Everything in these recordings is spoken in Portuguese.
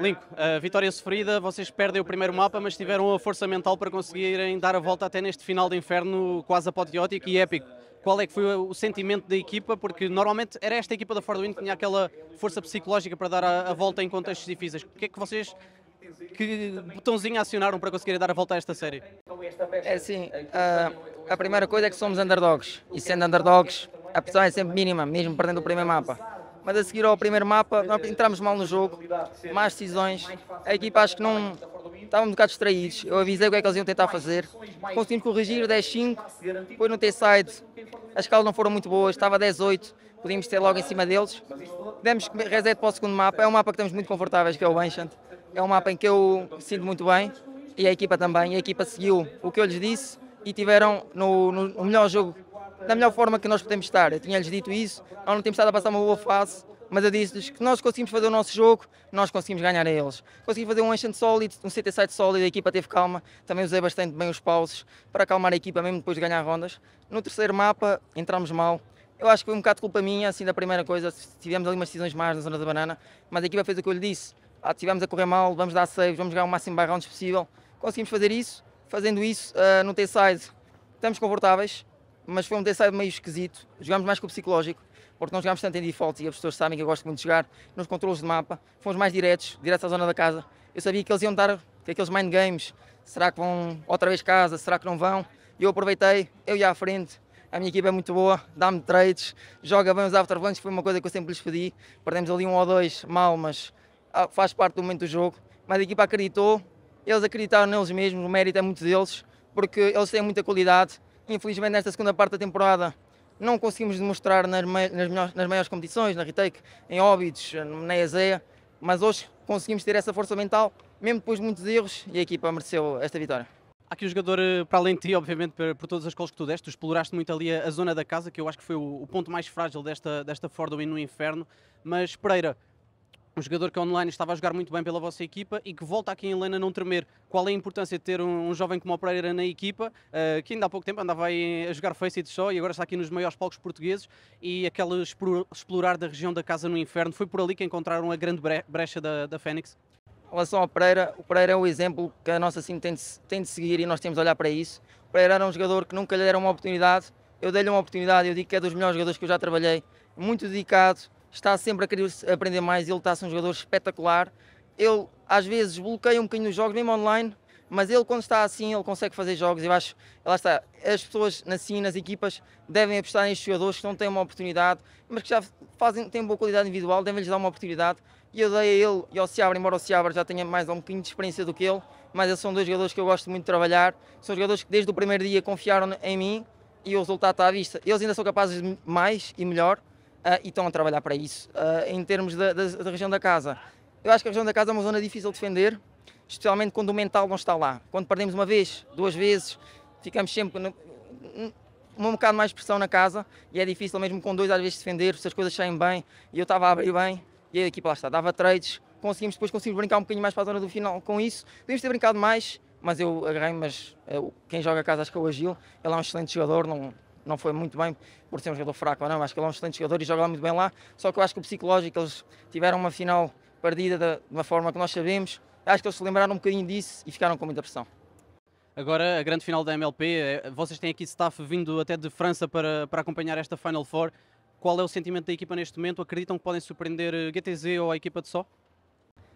Linko, a vitória sofrida, vocês perdem o primeiro mapa, mas tiveram a força mental para conseguirem dar a volta até neste final de inferno quase apoteótico e épico. Qual é que foi o sentimento da equipa? Porque normalmente era esta equipa da Ford Wind que tinha aquela força psicológica para dar a, a volta em contextos difíceis. O que é que vocês que botãozinho acionaram para conseguirem dar a volta a esta série? É assim, a, a primeira coisa é que somos underdogs e sendo underdogs a pressão é sempre mínima, mesmo perdendo o primeiro mapa mas a seguir ao primeiro mapa entramos mal no jogo, más decisões, a equipa acho que não estava um bocado distraídos, eu avisei o que é que eles iam tentar fazer, conseguimos corrigir 10-5, depois no T-side as calas não foram muito boas, estava 10-8, podíamos ter logo em cima deles, demos reset para o segundo mapa, é um mapa que estamos muito confortáveis, que é o Ancient, é um mapa em que eu sinto muito bem, e a equipa também, a equipa seguiu o que eu lhes disse, e tiveram no, no, no melhor jogo da melhor forma que nós podemos estar. Eu tinha-lhes dito isso, nós não temos estado a passar uma boa fase, mas eu disse-lhes que nós conseguimos fazer o nosso jogo, nós conseguimos ganhar a eles. Consegui fazer um Ancient sólido, um CT side sólido, a equipa teve calma, também usei bastante bem os pausos para acalmar a equipa mesmo depois de ganhar rondas. No terceiro mapa entramos mal, eu acho que foi um bocado culpa minha, assim, da primeira coisa, tivemos ali umas decisões mais na zona da banana, mas a equipa fez o que eu lhe disse, ah, tivemos a correr mal, vamos dar saves, vamos ganhar o máximo de rounds possível, conseguimos fazer isso, fazendo isso uh, no T-side, estamos confortáveis, mas foi um ensaio meio esquisito. Jogámos mais com o psicológico, porque não jogámos tanto em default e as pessoas sabem que eu gosto muito de jogar nos controles de mapa. Fomos mais diretos, direto à zona da casa. Eu sabia que eles iam dar aqueles mind games. Será que vão outra vez casa? Será que não vão? E eu aproveitei, eu ia à frente. A minha equipa é muito boa, dá-me trades, joga bem os afterbanks, foi uma coisa que eu sempre lhes pedi. Perdemos ali um ou dois mal, mas ah, faz parte do momento do jogo. Mas a equipa acreditou, eles acreditaram neles mesmos, o mérito é muito deles, porque eles têm muita qualidade Infelizmente, nesta segunda parte da temporada, não conseguimos demonstrar nas, mei nas, melhores, nas maiores competições, na Retake, em Óbidos, na ESEA, mas hoje conseguimos ter essa força mental, mesmo depois de muitos erros, e a equipa mereceu esta vitória. Há aqui o jogador, eh, para além de ti, obviamente, por, por todas as coisas que tu deste, tu exploraste muito ali a, a, zona da casa, que eu acho que foi o, o ponto mais frágil desta, desta Win no inferno, mas Pereira, um jogador que é online estava a jogar muito bem pela vossa equipa e que volta aqui em Helena não tremer. Qual é a importância de ter um, um jovem como o Pereira na equipa, uh, que ainda há pouco tempo andava aí a jogar face de só e agora está aqui nos maiores palcos portugueses e aquele explorar da região da Casa no Inferno, foi por ali que encontraram a grande brecha da, da Em relação ao Pereira, o Pereira é o exemplo que a nossa sim tem de, tem de seguir e nós temos de olhar para isso. O Pereira era um jogador que nunca lhe deram uma oportunidade, eu dei-lhe uma oportunidade, eu digo que é dos melhores jogadores que eu já trabalhei, muito dedicado, está sempre a querer aprender mais, ele está a ser um jogador espetacular. Ele às vezes bloqueia um bocadinho os jogos, mesmo online, mas ele quando está assim, ele consegue fazer jogos. Eu acho, lá está, as pessoas assim, nas equipas, devem apostar nestes jogadores que não têm uma oportunidade, mas que já fazem, têm boa qualidade individual, devem-lhes dar uma oportunidade. E eu dei a ele e ao Seabra, embora o Seabra já tenha mais um bocadinho de experiência do que ele, mas são dois jogadores que eu gosto muito de trabalhar, são jogadores que desde o primeiro dia confiaram em mim e o resultado está à vista. Eles ainda são capazes de mais e melhor, uh, e estão a trabalhar para isso. Uh, em termos da, da, da, região da casa, eu acho que a região da casa é uma zona difícil de defender, especialmente quando o mental não está lá. Quando perdemos uma vez, duas vezes, ficamos sempre com um bocado mais pressão na casa e é difícil mesmo com dois às vezes defender, se as coisas saem bem e eu estava a abrir bem e a equipa lá está, dava trades, conseguimos depois conseguimos brincar um bocadinho mais para a zona do final com isso. Podíamos ter brincado mais, mas eu agarrei, mas eu, eh, quem joga a casa acho que é o Agil, ele é um excelente jogador, não, não foi muito bem por ser um jogador fraco ou não, acho que ele é um excelente jogador e joga lá muito bem lá, só que eu acho que o psicológico, eles tiveram uma final perdida de uma forma que nós sabemos, acho que eles se lembraram um bocadinho disso e ficaram com muita pressão. Agora, a grande final da MLP, eh, vocês têm aqui staff vindo até de França para, para acompanhar esta Final Four. Qual é o sentimento da equipa neste momento? Acreditam que podem surpreender eh, GTZ ou a equipa de só?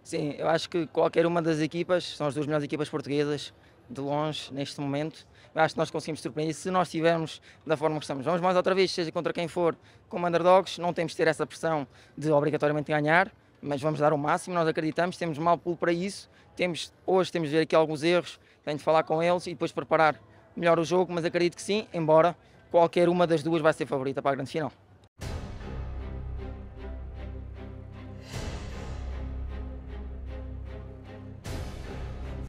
Sim, eu acho que qualquer uma das equipas, são as duas melhores equipas portuguesas, de longe neste momento. Acho que nós conseguimos surpreender se nós estivermos da forma que estamos. Vamos mais outra vez, seja contra quem for, como underdogs, não temos de ter essa pressão de obrigatoriamente ganhar, mas vamos dar o máximo, nós acreditamos, temos mal pulo para isso. Temos, hoje temos de ver aqui alguns erros, tenho de falar com eles e depois preparar melhor o jogo, mas acredito que sim, embora qualquer uma das duas vai ser favorita para a grande final.